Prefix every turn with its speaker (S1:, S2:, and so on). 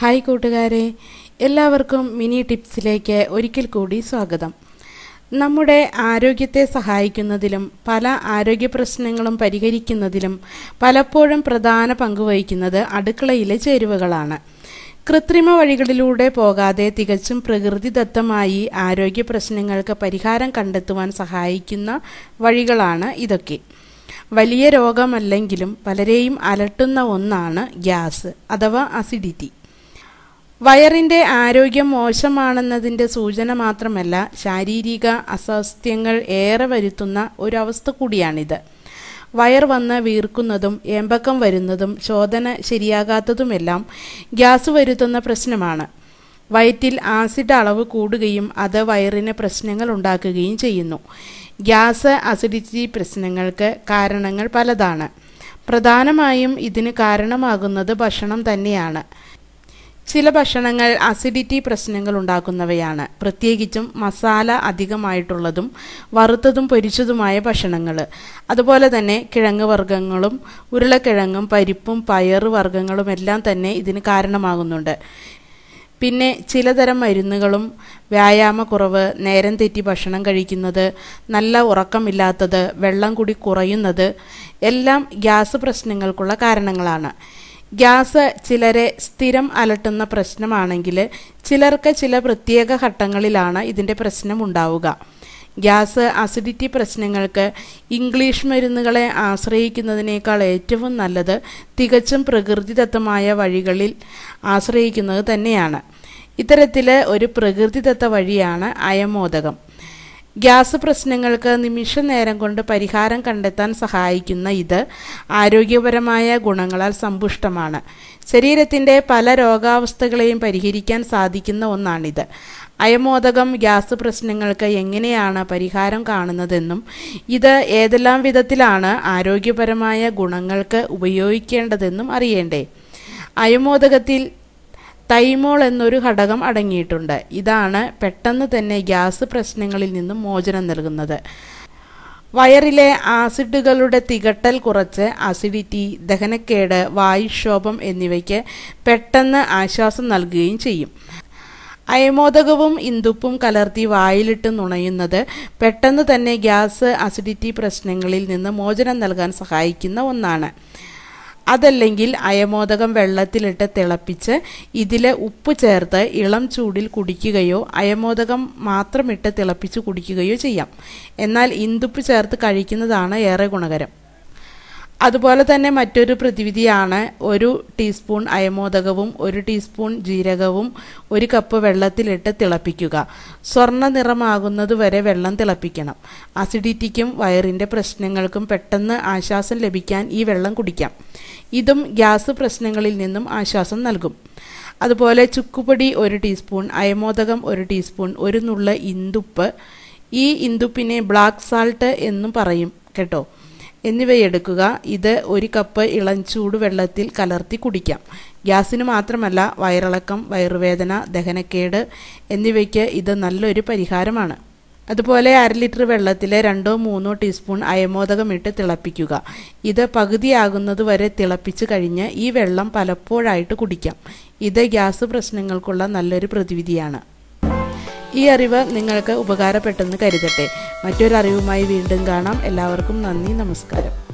S1: hi കൂട്ടുകാരെ എല്ലാവർക്കും mini ടിപ്സിലേക്ക് ഒരിക്കൽ കൂടി സ്വാഗതം നമ്മുടെ ആരോഗ്യത്തെ സഹായിക്കുന്നതിലും പല ആരോഗ്യ പ്രശ്നങ്ങളും പരിഹരിക്കുന്നതിലും പലപ്പോഴും പ്രധാന പങ്കുവഹിക്കുന്നത് അടുക്കളയിലെ ചേരുവകളാണ് കൃത്രിമ വഴികളിലൂടെ പോകാതെ തികച്ചും പ്രകൃതിദത്തമായി ആരോഗ്യ പ്രശ്നങ്ങൾക്ക് പരിഹാരം കണ്ടെത്തുവാൻ സഹായിക്കുന്ന വഴികളാണ് ഇതൊക്കെ വലിയ രോഗമല്ലെങ്കിലും പലരെയും അലട്ടുന്ന ഒന്നാണ് ഗ്യാസ് അഥവാ അസിഡിറ്റി വയറിൻ്റെ ആരോഗ്യം മോശമാണെന്നതിൻ്റെ സൂചന മാത്രമല്ല ശാരീരിക അസ്വാസ്ഥ്യങ്ങൾ ഏറെ വരുത്തുന്ന ഒരവസ്ഥ കൂടിയാണിത് വയർ വന്ന് വീർക്കുന്നതും ഏമ്പക്കം വരുന്നതും ശോധന ശരിയാകാത്തതുമെല്ലാം ഗ്യാസ് വരുത്തുന്ന പ്രശ്നമാണ് വയറ്റിൽ ആസിഡ് അളവ് കൂടുകയും അത് വയറിന് പ്രശ്നങ്ങൾ ഉണ്ടാക്കുകയും ചെയ്യുന്നു ഗ്യാസ് അസിഡിറ്റി പ്രശ്നങ്ങൾക്ക് കാരണങ്ങൾ പലതാണ് പ്രധാനമായും ഇതിന് കാരണമാകുന്നത് ഭക്ഷണം തന്നെയാണ് ചില ഭക്ഷണങ്ങൾ അസിഡിറ്റി പ്രശ്നങ്ങൾ ഉണ്ടാക്കുന്നവയാണ് പ്രത്യേകിച്ചും മസാല അധികമായിട്ടുള്ളതും വറുത്തതും പൊരിച്ചതുമായ ഭക്ഷണങ്ങൾ അതുപോലെ തന്നെ കിഴങ്ങ് വർഗ്ഗങ്ങളും ഉരുളക്കിഴങ്ങും പരിപ്പും പയറ് വർഗ്ഗങ്ങളും എല്ലാം തന്നെ ഇതിന് കാരണമാകുന്നുണ്ട് പിന്നെ ചിലതരം മരുന്നുകളും വ്യായാമക്കുറവ് നേരം തെറ്റി ഭക്ഷണം കഴിക്കുന്നത് നല്ല ഉറക്കമില്ലാത്തത് വെള്ളം കൂടി കുറയുന്നത് എല്ലാം ഗ്യാസ് പ്രശ്നങ്ങൾക്കുള്ള കാരണങ്ങളാണ് ഗ്യാസ് ചിലരെ സ്ഥിരം അലട്ടുന്ന പ്രശ്നമാണെങ്കിൽ ചിലർക്ക് ചില പ്രത്യേക ഘട്ടങ്ങളിലാണ് ഇതിൻ്റെ പ്രശ്നം ഉണ്ടാവുക ഗ്യാസ് അസിഡിറ്റി പ്രശ്നങ്ങൾക്ക് ഇംഗ്ലീഷ് മരുന്നുകളെ ആശ്രയിക്കുന്നതിനേക്കാൾ ഏറ്റവും നല്ലത് തികച്ചും പ്രകൃതിദത്തമായ വഴികളിൽ ആശ്രയിക്കുന്നത് തന്നെയാണ് ഇത്തരത്തിൽ ഒരു പ്രകൃതിദത്ത വഴിയാണ് അയമോദകം ഗ്യാസ് പ്രശ്നങ്ങൾക്ക് നിമിഷ നേരം കൊണ്ട് പരിഹാരം കണ്ടെത്താൻ സഹായിക്കുന്ന ഇത് ആരോഗ്യപരമായ ഗുണങ്ങളാൽ സമ്പുഷ്ടമാണ് ശരീരത്തിൻ്റെ പല രോഗാവസ്ഥകളെയും പരിഹരിക്കാൻ സാധിക്കുന്ന ഒന്നാണിത് അയമോദകം ഗ്യാസ് പ്രശ്നങ്ങൾക്ക് എങ്ങനെയാണ് പരിഹാരം കാണുന്നതെന്നും ഇത് ഏതെല്ലാം വിധത്തിലാണ് ആരോഗ്യപരമായ ഗുണങ്ങൾക്ക് ഉപയോഗിക്കേണ്ടതെന്നും അറിയേണ്ടേ അയമോദകത്തിൽ തൈമോൾ എന്നൊരു ഘടകം അടങ്ങിയിട്ടുണ്ട് ഇതാണ് പെട്ടെന്ന് തന്നെ ഗ്യാസ് പ്രശ്നങ്ങളിൽ നിന്നും മോചനം നൽകുന്നത് വയറിലെ ആസിഡുകളുടെ തികട്ടൽ കുറച്ച് അസിഡിറ്റി ദഹനക്കേട് വായുക്ഷോഭം എന്നിവയ്ക്ക് പെട്ടെന്ന് ആശ്വാസം നൽകുകയും ചെയ്യും അയമോദകവും ഇന്ദുപ്പും കലർത്തി വായിലിട്ട് നുണയുന്നത് പെട്ടെന്ന് തന്നെ ഗ്യാസ് അസിഡിറ്റി പ്രശ്നങ്ങളിൽ നിന്ന് മോചനം നൽകാൻ സഹായിക്കുന്ന ഒന്നാണ് അതല്ലെങ്കിൽ അയമോദകം വെള്ളത്തിലിട്ട് തിളപ്പിച്ച് ഇതിലെ ഉപ്പ് ചേർത്ത് ഇളം ചൂടിൽ കുടിക്കുകയോ അയമോദകം മാത്രമിട്ട് തിളപ്പിച്ച് കുടിക്കുകയോ ചെയ്യാം എന്നാൽ ഇന്തുപ്പ് ചേർത്ത് കഴിക്കുന്നതാണ് ഏറെ ഗുണകരം അതുപോലെ തന്നെ മറ്റൊരു പ്രതിവിധിയാണ് ഒരു ടീസ്പൂൺ അയമോദകവും ഒരു ടീസ്പൂൺ ജീരകവും ഒരു കപ്പ് വെള്ളത്തിലിട്ട് തിളപ്പിക്കുക സ്വർണ്ണ നിറമാകുന്നത് വരെ വെള്ളം തിളപ്പിക്കണം അസിഡിറ്റിക്കും വയറിൻ്റെ പ്രശ്നങ്ങൾക്കും പെട്ടെന്ന് ആശ്വാസം ലഭിക്കാൻ ഈ വെള്ളം കുടിക്കാം ഇതും ഗ്യാസ് പ്രശ്നങ്ങളിൽ നിന്നും ആശ്വാസം നൽകും അതുപോലെ ചുക്കുപൊടി ഒരു ടീസ്പൂൺ അയമോദകം ഒരു ടീസ്പൂൺ ഒരു നുള്ള ഇന്തുപ്പ് ഈ ഇന്തുപ്പിനെ ബ്ലാക്ക് സാൾട്ട് എന്നും പറയും കേട്ടോ എന്നിവയെടുക്കുക ഇത് ഒരു കപ്പ് ഇളം ചൂടുവെള്ളത്തിൽ കലർത്തി കുടിക്കാം ഗ്യാസിന് മാത്രമല്ല വയറിളക്കം വയറുവേദന ദഹനക്കേട് എന്നിവയ്ക്ക് ഇത് നല്ലൊരു പരിഹാരമാണ് അതുപോലെ അര ലിറ്റർ വെള്ളത്തിൽ രണ്ടോ മൂന്നോ ടീസ്പൂൺ അയമോദകം ഇട്ട് തിളപ്പിക്കുക ഇത് പകുതിയാകുന്നതുവരെ തിളപ്പിച്ച് കഴിഞ്ഞ് ഈ വെള്ളം പലപ്പോഴായിട്ട് കുടിക്കാം ഇത് ഗ്യാസ് പ്രശ്നങ്ങൾക്കുള്ള നല്ലൊരു പ്രതിവിധിയാണ് ഈ അറിവ് നിങ്ങൾക്ക് ഉപകാരപ്പെട്ടെന്ന് കരുതട്ടെ മറ്റൊരറിവുമായി വീണ്ടും കാണാം എല്ലാവർക്കും നന്ദി നമസ്കാരം